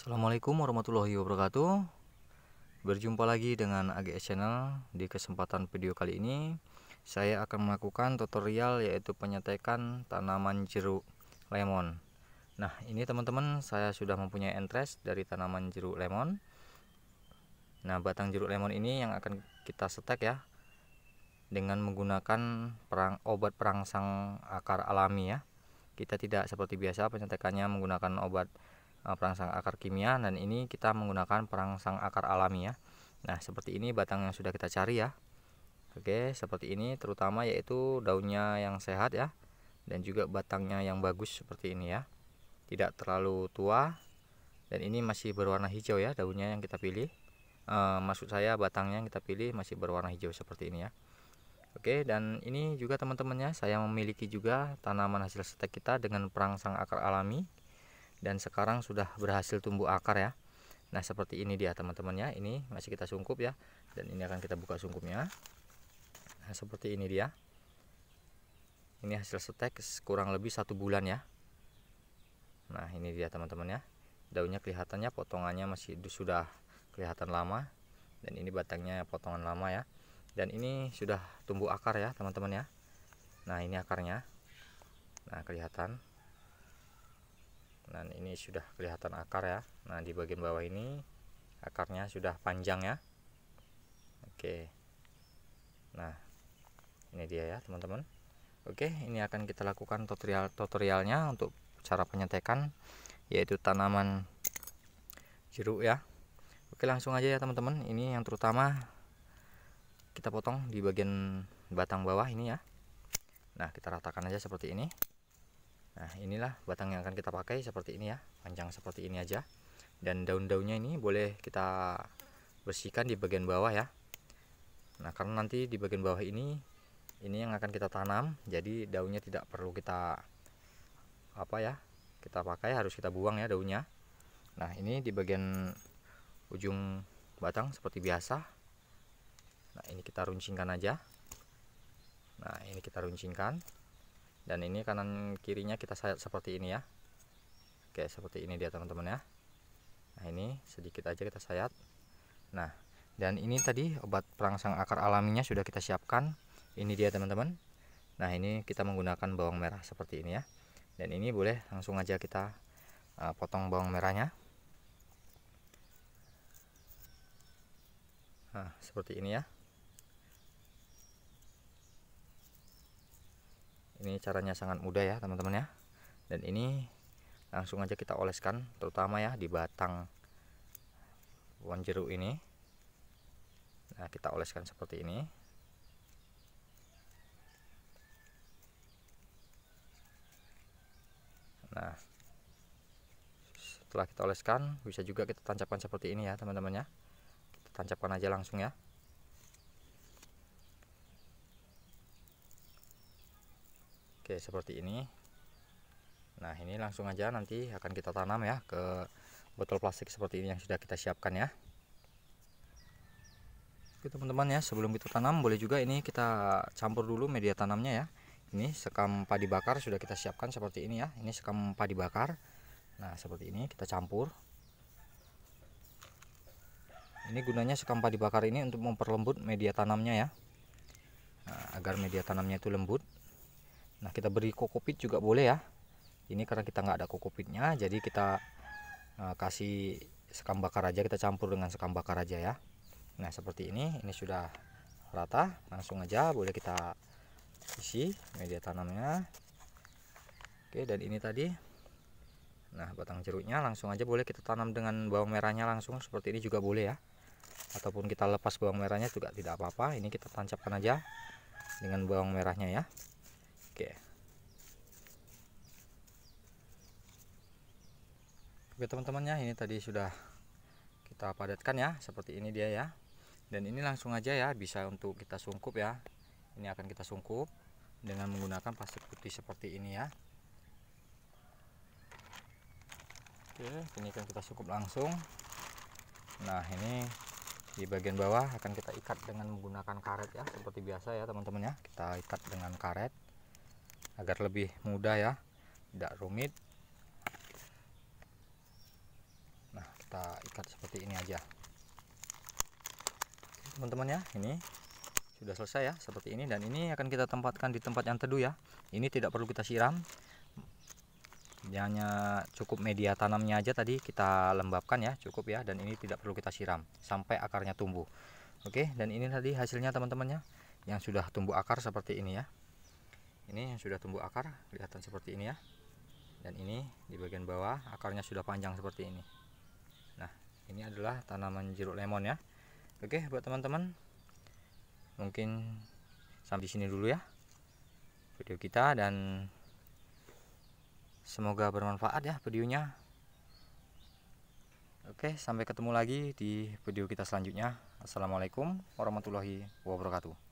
Assalamualaikum warahmatullahi wabarakatuh Berjumpa lagi dengan AGS Channel Di kesempatan video kali ini Saya akan melakukan tutorial yaitu penyetekan tanaman jeruk lemon Nah ini teman-teman saya sudah mempunyai entres dari tanaman jeruk lemon Nah batang jeruk lemon ini yang akan kita setek ya Dengan menggunakan perang, obat perangsang akar alami ya kita tidak seperti biasa penyetekannya menggunakan obat Eh, perangsang akar kimia dan ini kita menggunakan perangsang akar alami ya nah seperti ini batang yang sudah kita cari ya oke seperti ini terutama yaitu daunnya yang sehat ya dan juga batangnya yang bagus seperti ini ya tidak terlalu tua dan ini masih berwarna hijau ya daunnya yang kita pilih e, maksud saya batangnya yang kita pilih masih berwarna hijau seperti ini ya Oke, dan ini juga teman-temannya saya memiliki juga tanaman hasil setek kita dengan perangsang akar alami dan sekarang sudah berhasil tumbuh akar ya nah seperti ini dia teman-temannya ini masih kita sungkup ya dan ini akan kita buka sungkupnya nah seperti ini dia ini hasil setek kurang lebih satu bulan ya nah ini dia teman-teman ya daunnya kelihatannya potongannya masih sudah kelihatan lama dan ini batangnya potongan lama ya dan ini sudah tumbuh akar ya teman-teman ya nah ini akarnya nah kelihatan Nah ini sudah kelihatan akar ya nah di bagian bawah ini akarnya sudah panjang ya oke nah ini dia ya teman-teman oke ini akan kita lakukan tutorial tutorialnya untuk cara penyetekan yaitu tanaman jeruk ya oke langsung aja ya teman-teman ini yang terutama kita potong di bagian batang bawah ini ya nah kita ratakan aja seperti ini nah inilah batang yang akan kita pakai seperti ini ya panjang seperti ini aja dan daun-daunnya ini boleh kita bersihkan di bagian bawah ya nah karena nanti di bagian bawah ini ini yang akan kita tanam jadi daunnya tidak perlu kita apa ya kita pakai harus kita buang ya daunnya nah ini di bagian ujung batang seperti biasa nah ini kita runcingkan aja nah ini kita runcingkan dan ini kanan kirinya kita sayat seperti ini ya oke seperti ini dia teman-teman ya nah ini sedikit aja kita sayat nah dan ini tadi obat perangsang akar alaminya sudah kita siapkan ini dia teman-teman nah ini kita menggunakan bawang merah seperti ini ya dan ini boleh langsung aja kita uh, potong bawang merahnya nah seperti ini ya ini caranya sangat mudah ya teman-teman ya dan ini langsung aja kita oleskan terutama ya di batang pohon jeruk ini nah kita oleskan seperti ini nah setelah kita oleskan bisa juga kita tancapkan seperti ini ya teman-teman ya kita tancapkan aja langsung ya Oke seperti ini Nah ini langsung aja nanti akan kita tanam ya ke botol plastik seperti ini yang sudah kita siapkan ya Oke teman-teman ya sebelum kita tanam boleh juga ini kita campur dulu media tanamnya ya Ini sekam padi bakar sudah kita siapkan seperti ini ya Ini sekam padi bakar Nah seperti ini kita campur Ini gunanya sekam padi bakar ini untuk memperlembut media tanamnya ya nah, Agar media tanamnya itu lembut nah kita beri kokopit juga boleh ya ini karena kita nggak ada kokopitnya jadi kita uh, kasih sekam bakar aja kita campur dengan sekam bakar aja ya nah seperti ini ini sudah rata langsung aja boleh kita isi media tanamnya oke dan ini tadi nah batang jeruknya langsung aja boleh kita tanam dengan bawang merahnya langsung seperti ini juga boleh ya ataupun kita lepas bawang merahnya juga tidak apa-apa ini kita tancapkan aja dengan bawang merahnya ya Oke. Oke teman-teman ya, ini tadi sudah kita padatkan ya, seperti ini dia ya. Dan ini langsung aja ya, bisa untuk kita sungkup ya. Ini akan kita sungkup dengan menggunakan plastik putih seperti ini ya. Oke, ini akan kita sungkup langsung. Nah, ini di bagian bawah akan kita ikat dengan menggunakan karet ya, seperti biasa ya teman-teman ya. Kita ikat dengan karet agar lebih mudah ya tidak rumit nah kita ikat seperti ini aja teman-teman ya ini sudah selesai ya seperti ini dan ini akan kita tempatkan di tempat yang teduh ya ini tidak perlu kita siram hanya cukup media tanamnya aja tadi kita lembabkan ya cukup ya dan ini tidak perlu kita siram sampai akarnya tumbuh oke dan ini tadi hasilnya teman-temannya yang sudah tumbuh akar seperti ini ya ini yang sudah tumbuh akar kelihatan seperti ini ya dan ini di bagian bawah akarnya sudah panjang seperti ini nah ini adalah tanaman jeruk lemon ya oke buat teman-teman mungkin sampai sini dulu ya video kita dan semoga bermanfaat ya videonya Oke, sampai ketemu lagi di video kita selanjutnya. Assalamualaikum warahmatullahi wabarakatuh.